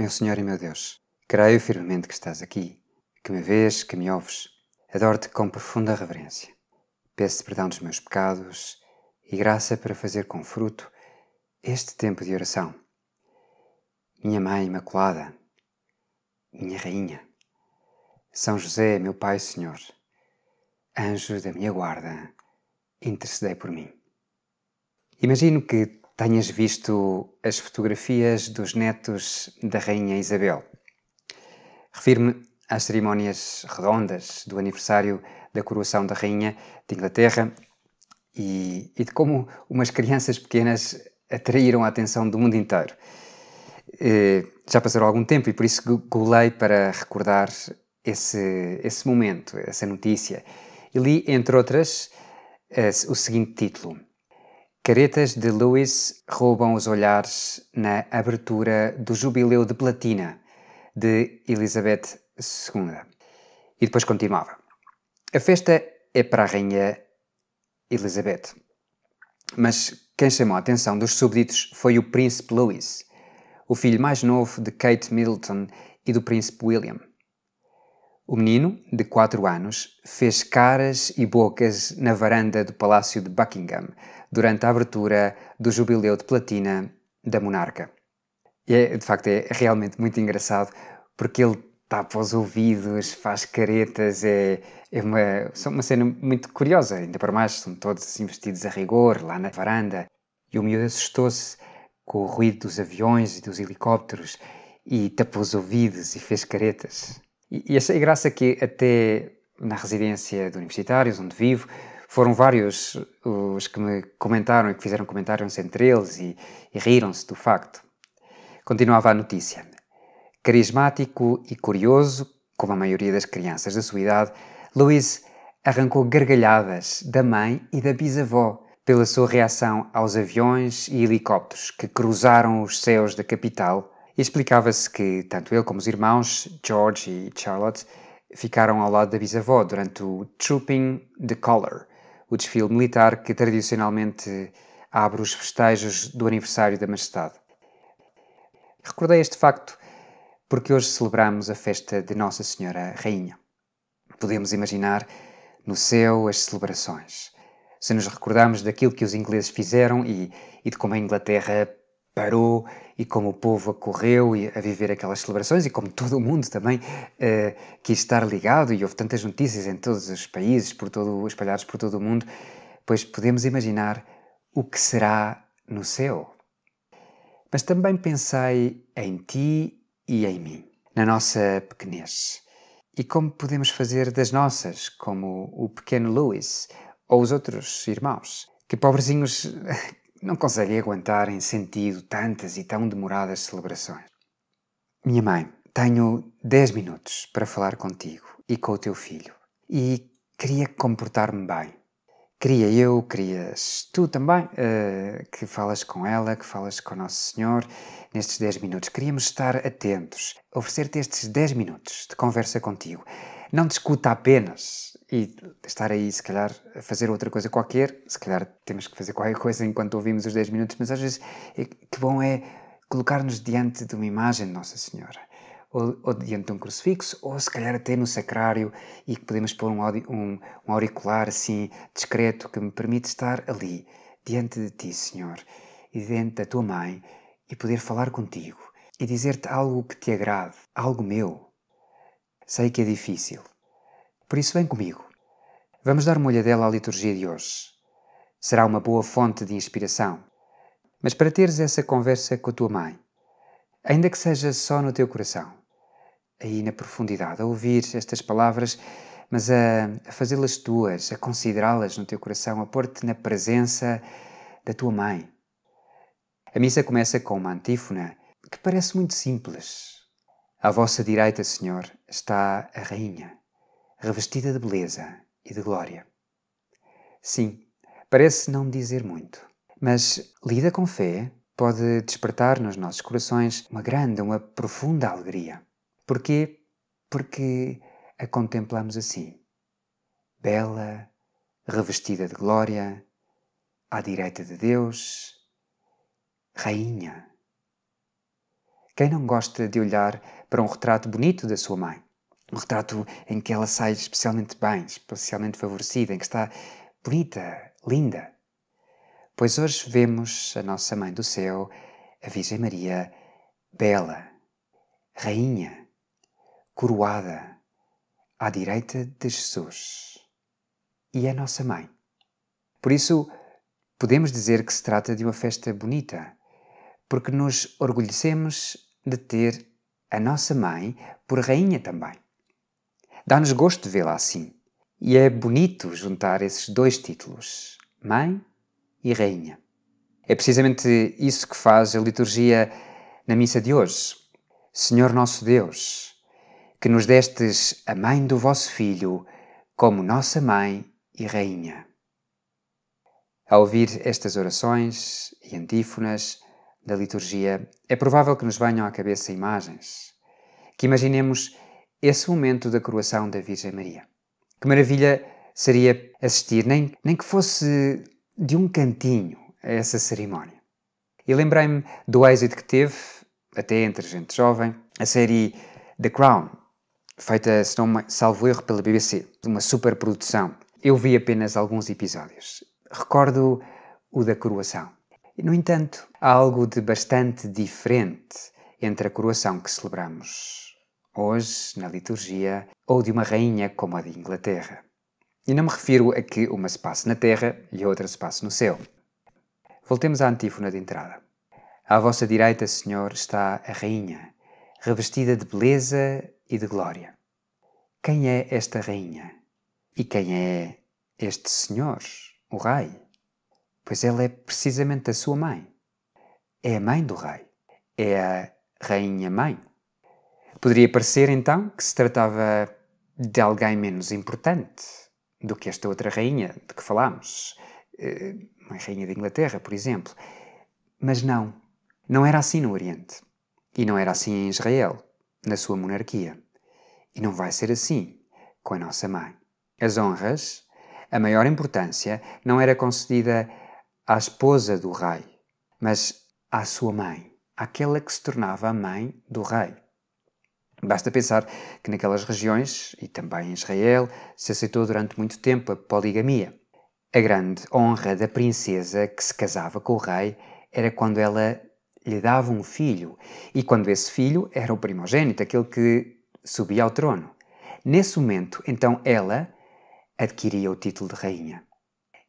Meu Senhor e meu Deus, creio firmemente que estás aqui, que me vês, que me ouves. Adoro-te com profunda reverência. Peço perdão dos meus pecados e graça para fazer com fruto este tempo de oração. Minha Mãe Imaculada, minha Rainha, São José, meu Pai Senhor, anjo da minha guarda, intercedei por mim. Imagino que tenhas visto as fotografias dos netos da Rainha Isabel. Refiro-me às cerimónias redondas do aniversário da coroação da Rainha de Inglaterra e, e de como umas crianças pequenas atraíram a atenção do mundo inteiro. Eh, já passou algum tempo e por isso golei para recordar esse, esse momento, essa notícia. E li, entre outras, o seguinte título Caretas de Lewis roubam os olhares na abertura do Jubileu de Platina de Elizabeth II. E depois continuava. A festa é para a Rainha Elizabeth. Mas quem chamou a atenção dos súbditos foi o Príncipe Louis, o filho mais novo de Kate Middleton e do Príncipe William. O menino, de 4 anos, fez caras e bocas na varanda do Palácio de Buckingham durante a abertura do Jubileu de Platina da Monarca. E é, de facto, é realmente muito engraçado porque ele tapa os ouvidos, faz caretas, é, é uma, uma cena muito curiosa, ainda para mais, são todos assim vestidos a rigor lá na varanda. E o miúdo assustou-se com o ruído dos aviões e dos helicópteros e tapou os ouvidos e fez caretas. E, e achei graça que até na residência de universitários, onde vivo, foram vários os que me comentaram e que fizeram comentários entre eles e, e riram-se do facto. Continuava a notícia. Carismático e curioso, como a maioria das crianças da sua idade, Luiz arrancou gargalhadas da mãe e da bisavó pela sua reação aos aviões e helicópteros que cruzaram os céus da capital Explicava-se que tanto ele como os irmãos, George e Charlotte, ficaram ao lado da bisavó durante o Trooping the Color, o desfile militar que tradicionalmente abre os festejos do aniversário da Majestade. Recordei este facto porque hoje celebramos a festa de Nossa Senhora Rainha. Podemos imaginar no céu as celebrações. Se nos recordarmos daquilo que os ingleses fizeram e, e de como a Inglaterra parou e como o povo acorreu a viver aquelas celebrações e como todo o mundo também uh, quis estar ligado e houve tantas notícias em todos os países, por todo, espalhados por todo o mundo, pois podemos imaginar o que será no céu. Mas também pensei em ti e em mim, na nossa pequenez. E como podemos fazer das nossas, como o pequeno Louis ou os outros irmãos, que pobrezinhos não conseguem aguentar em sentido tantas e tão demoradas celebrações. Minha mãe, tenho 10 minutos para falar contigo e com o teu filho e queria comportar-me bem. Queria eu, querias tu também, uh, que falas com ela, que falas com Nosso Senhor nestes 10 minutos. Queríamos estar atentos, oferecer-te estes 10 minutos de conversa contigo não discuta apenas e estar aí, se calhar, a fazer outra coisa qualquer, se calhar temos que fazer qualquer coisa enquanto ouvimos os 10 minutos, mas às vezes é, que bom é colocar-nos diante de uma imagem de Nossa Senhora, ou, ou, diante de um crucifixo, ou se calhar até no sacrário e que podemos pôr um, um, um auricular assim discreto que me permite estar ali, diante de Ti, Senhor, e diante da Tua Mãe, e poder falar contigo e dizer-te algo que te agrade, algo meu Sei que é difícil. Por isso, vem comigo. Vamos dar uma olhadela à liturgia de hoje. Será uma boa fonte de inspiração. Mas para teres essa conversa com a tua mãe, ainda que seja só no teu coração, aí na profundidade, a ouvir estas palavras, mas a, a fazê-las tuas, a considerá-las no teu coração, a pôr-te na presença da tua mãe. A missa começa com uma antífona que parece muito simples, à vossa direita, Senhor, está a Rainha, revestida de beleza e de glória. Sim, parece não dizer muito, mas lida com fé pode despertar nos nossos corações uma grande, uma profunda alegria. Porquê? Porque a contemplamos assim, bela, revestida de glória, à direita de Deus, rainha quem não gosta de olhar para um retrato bonito da sua mãe? Um retrato em que ela sai especialmente bem, especialmente favorecida, em que está bonita, linda. Pois hoje vemos a nossa Mãe do Céu, a Virgem Maria, bela, rainha, coroada, à direita de Jesus. E é nossa Mãe. Por isso, podemos dizer que se trata de uma festa bonita, porque nos orgulhecemos de ter a nossa mãe por rainha também. Dá-nos gosto de vê-la assim. E é bonito juntar esses dois títulos, mãe e rainha. É precisamente isso que faz a liturgia na missa de hoje. Senhor nosso Deus, que nos destes a mãe do vosso filho como nossa mãe e rainha. Ao ouvir estas orações e antífonas, da liturgia, é provável que nos venham à cabeça imagens. Que imaginemos esse momento da coroação da Virgem Maria. Que maravilha seria assistir, nem, nem que fosse de um cantinho, a essa cerimónia. E lembrei-me do êxito que teve, até entre gente jovem, a série The Crown, feita, se não salvo erro, pela BBC, uma superprodução. Eu vi apenas alguns episódios. Recordo o da coroação. No entanto, há algo de bastante diferente entre a coroação que celebramos hoje na liturgia ou de uma rainha como a de Inglaterra. E não me refiro a que uma se passe na terra e outra se passe no céu. Voltemos à antífona de entrada. À vossa direita, Senhor, está a rainha, revestida de beleza e de glória. Quem é esta rainha? E quem é este Senhor, o Rei? Pois ela é precisamente a sua mãe. É a mãe do rei. É a rainha mãe. Poderia parecer então que se tratava de alguém menos importante do que esta outra rainha de que falámos, eh, a rainha da Inglaterra, por exemplo. Mas não, não era assim no Oriente. E não era assim em Israel, na sua monarquia. E não vai ser assim com a nossa mãe. As honras, a maior importância, não era concedida à esposa do rei, mas à sua mãe, àquela que se tornava a mãe do rei. Basta pensar que naquelas regiões, e também em Israel, se aceitou durante muito tempo a poligamia. A grande honra da princesa que se casava com o rei era quando ela lhe dava um filho, e quando esse filho era o primogênito, aquele que subia ao trono. Nesse momento, então, ela adquiria o título de rainha.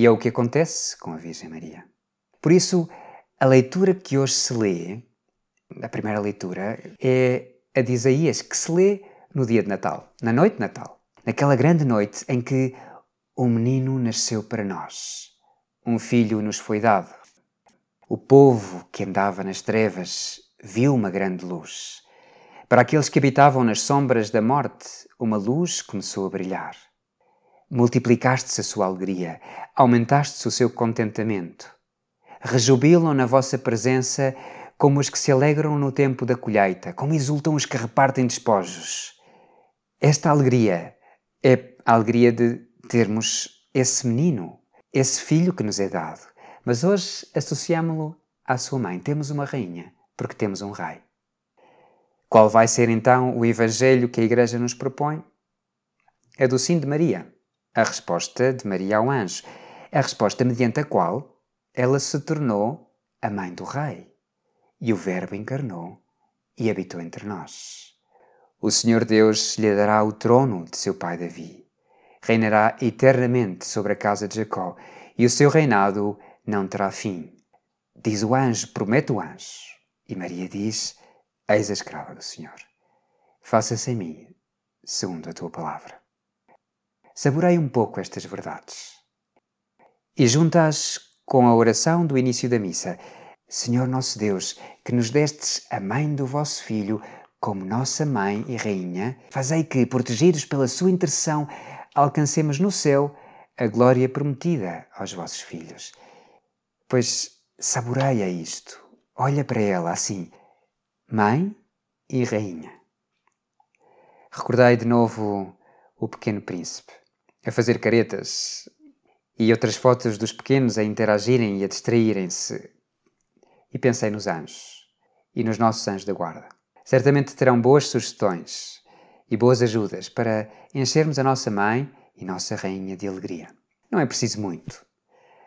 E é o que acontece com a Virgem Maria. Por isso, a leitura que hoje se lê, a primeira leitura, é a de Isaías, que se lê no dia de Natal, na noite de Natal, naquela grande noite em que um menino nasceu para nós, um filho nos foi dado. O povo que andava nas trevas viu uma grande luz. Para aqueles que habitavam nas sombras da morte, uma luz começou a brilhar multiplicaste-se a sua alegria, aumentaste-se o seu contentamento. Rejubilam na vossa presença como os que se alegram no tempo da colheita, como exultam os que repartem despojos. Esta alegria é a alegria de termos esse menino, esse filho que nos é dado. Mas hoje associámo-lo à sua mãe. Temos uma rainha, porque temos um rei. Qual vai ser então o evangelho que a Igreja nos propõe? É do Sim de Maria a resposta de Maria ao anjo, a resposta mediante a qual ela se tornou a mãe do Rei e o Verbo encarnou e habitou entre nós. O Senhor Deus lhe dará o trono de seu pai Davi. Reinará eternamente sobre a casa de Jacó e o seu reinado não terá fim. Diz o anjo, promete o anjo. E Maria diz: Eis a escrava do Senhor. Faça-se em mim segundo a tua palavra. Saborei um pouco estas verdades. E juntas com a oração do início da missa. Senhor nosso Deus, que nos destes a mãe do vosso Filho como nossa mãe e rainha, fazei que, protegidos pela sua intercessão, alcancemos no céu a glória prometida aos vossos filhos. Pois a isto. Olha para ela assim, mãe e rainha. Recordai de novo o pequeno príncipe a fazer caretas e outras fotos dos pequenos a interagirem e a distraírem-se. E pensei nos anjos e nos nossos anjos da guarda. Certamente terão boas sugestões e boas ajudas para enchermos a nossa mãe e nossa rainha de alegria. Não é preciso muito.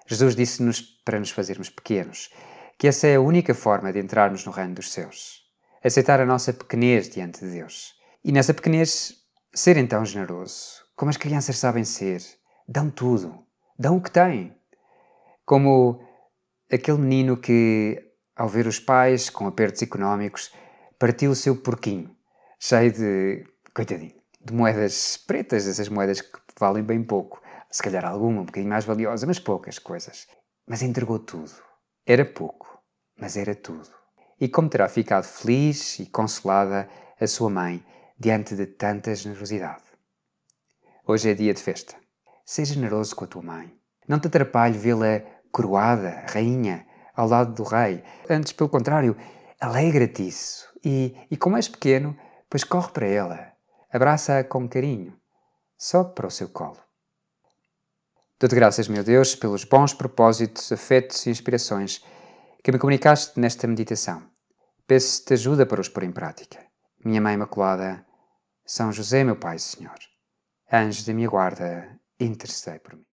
Jesus disse-nos para nos fazermos pequenos, que essa é a única forma de entrarmos no reino dos céus. Aceitar a nossa pequenez diante de Deus. E nessa pequenez, ser então generoso, como as crianças sabem ser, dão tudo, dão o que têm. Como aquele menino que, ao ver os pais com apertos económicos, partiu o seu porquinho, cheio de, coitadinho, de moedas pretas, essas moedas que valem bem pouco. Se calhar alguma, um bocadinho mais valiosa, mas poucas coisas. Mas entregou tudo. Era pouco, mas era tudo. E como terá ficado feliz e consolada a sua mãe diante de tanta generosidade? Hoje é dia de festa. Seja generoso com a tua mãe. Não te atrapalhe vê-la coroada, rainha, ao lado do rei. Antes, pelo contrário, alegra-te isso. E, e como és pequeno, pois corre para ela. Abraça-a com carinho. Só para o seu colo. Dou-te graças, meu Deus, pelos bons propósitos, afetos e inspirações que me comunicaste nesta meditação. Peço-te ajuda para os pôr em prática. Minha Mãe Imaculada, São José, meu Pai e Senhor. Anjo da minha guarda, intercedei por mim.